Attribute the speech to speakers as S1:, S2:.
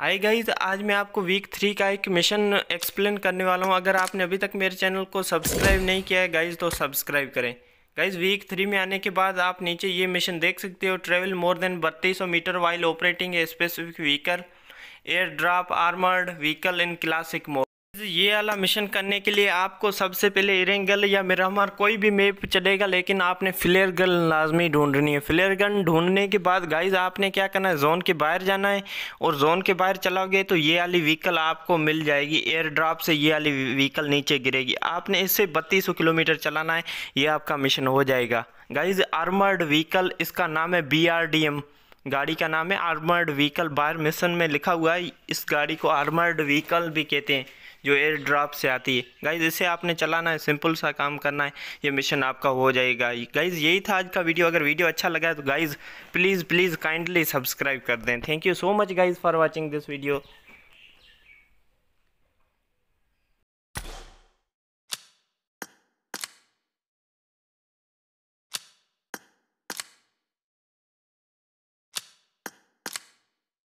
S1: hi guys आज मैं आपको वीक थ्री का एक मिशन एक्सप्लेन करने वाला हूँ अगर आपने अभी तक मेरे चैनल को सब्सक्राइब नहीं किया है गाइज तो सब्सक्राइब करें गाइज वीक थ्री में आने के बाद आप नीचे ये मिशन देख सकते हो ट्रेवल मोर देन बत्तीस metre while operating specific vehicle air drop armoured vehicle in classic mode ये वाला मिशन करने के लिए आपको सबसे पहले इरेंगल गल या मेरा हमारा कोई भी मेप चलेगा लेकिन आपने फ्लेयर गन लाजमी ढूंढनी है फ्लेयर गन ढूंढने के बाद गाइज आपने क्या करना है जोन के बाहर जाना है और जोन के बाहर चलाओगे तो ये वाली व्हीकल आपको मिल जाएगी एयर ड्रॉप से ये वाली व्हीकल नीचे गिरेगी आपने इससे बत्तीस किलोमीटर चलाना है ये आपका मिशन हो जाएगा गाइज आर्मर्ड व्हीकल इसका नाम है बी गाड़ी का नाम है आर्मर्ड व्हीकल बाहर मिशन में लिखा हुआ है इस गाड़ी को आर्मर्ड व्हीकल भी कहते हैं जो एयर ड्रॉप से आती है गाइज इसे आपने चलाना है सिंपल सा काम करना है ये मिशन आपका हो जाएगा गाइज यही था आज का वीडियो अगर वीडियो अच्छा लगा है तो guys please please kindly subscribe कर दें thank you so much guys for watching this video